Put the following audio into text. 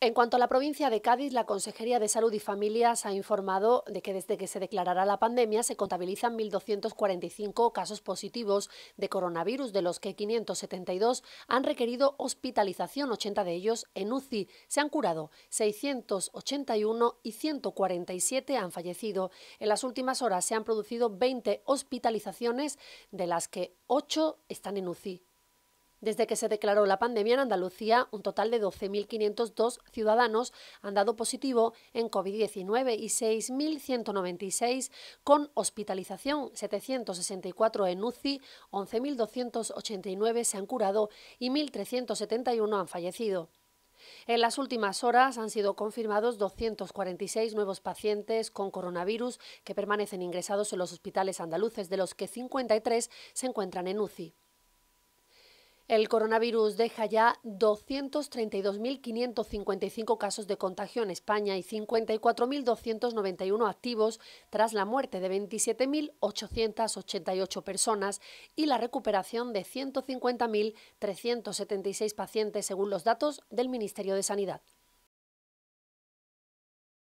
En cuanto a la provincia de Cádiz, la Consejería de Salud y Familias ha informado de que desde que se declarará la pandemia se contabilizan 1.245 casos positivos de coronavirus, de los que 572 han requerido hospitalización, 80 de ellos en UCI. Se han curado 681 y 147 han fallecido. En las últimas horas se han producido 20 hospitalizaciones, de las que 8 están en UCI. Desde que se declaró la pandemia en Andalucía, un total de 12.502 ciudadanos han dado positivo en COVID-19 y 6.196 con hospitalización, 764 en UCI, 11.289 se han curado y 1.371 han fallecido. En las últimas horas han sido confirmados 246 nuevos pacientes con coronavirus que permanecen ingresados en los hospitales andaluces, de los que 53 se encuentran en UCI. El coronavirus deja ya 232.555 casos de contagio en España y 54.291 activos tras la muerte de 27.888 personas y la recuperación de 150.376 pacientes según los datos del Ministerio de Sanidad.